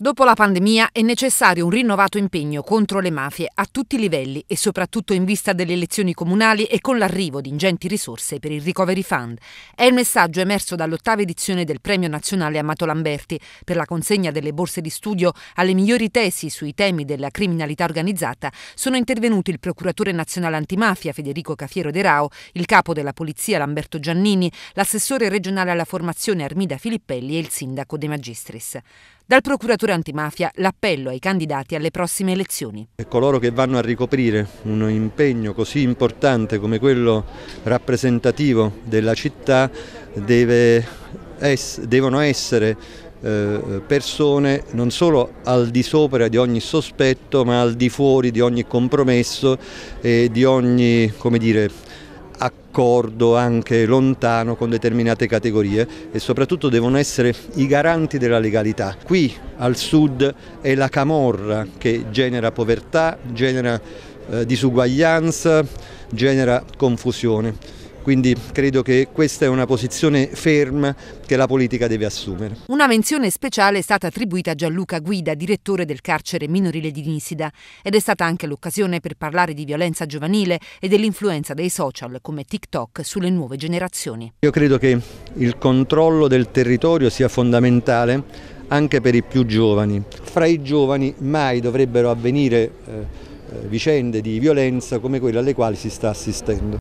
Dopo la pandemia è necessario un rinnovato impegno contro le mafie a tutti i livelli e soprattutto in vista delle elezioni comunali e con l'arrivo di ingenti risorse per il Recovery Fund. È il messaggio emerso dall'ottava edizione del Premio Nazionale Amato Lamberti per la consegna delle borse di studio alle migliori tesi sui temi della criminalità organizzata. Sono intervenuti il procuratore nazionale antimafia Federico Cafiero De Rao, il capo della polizia Lamberto Giannini, l'assessore regionale alla formazione Armida Filippelli e il sindaco De Magistris. Dal procuratore Procura Antimafia l'appello ai candidati alle prossime elezioni. Coloro che vanno a ricoprire un impegno così importante come quello rappresentativo della città deve es devono essere eh, persone non solo al di sopra di ogni sospetto ma al di fuori di ogni compromesso e di ogni come dire, accordo anche lontano con determinate categorie e soprattutto devono essere i garanti della legalità. Qui al sud è la camorra che genera povertà, genera eh, disuguaglianza, genera confusione quindi credo che questa è una posizione ferma che la politica deve assumere. Una menzione speciale è stata attribuita a Gianluca Guida, direttore del carcere minorile di Nisida ed è stata anche l'occasione per parlare di violenza giovanile e dell'influenza dei social come TikTok sulle nuove generazioni. Io credo che il controllo del territorio sia fondamentale anche per i più giovani. Fra i giovani mai dovrebbero avvenire eh, eh vicende di violenza come quelle alle quali si sta assistendo.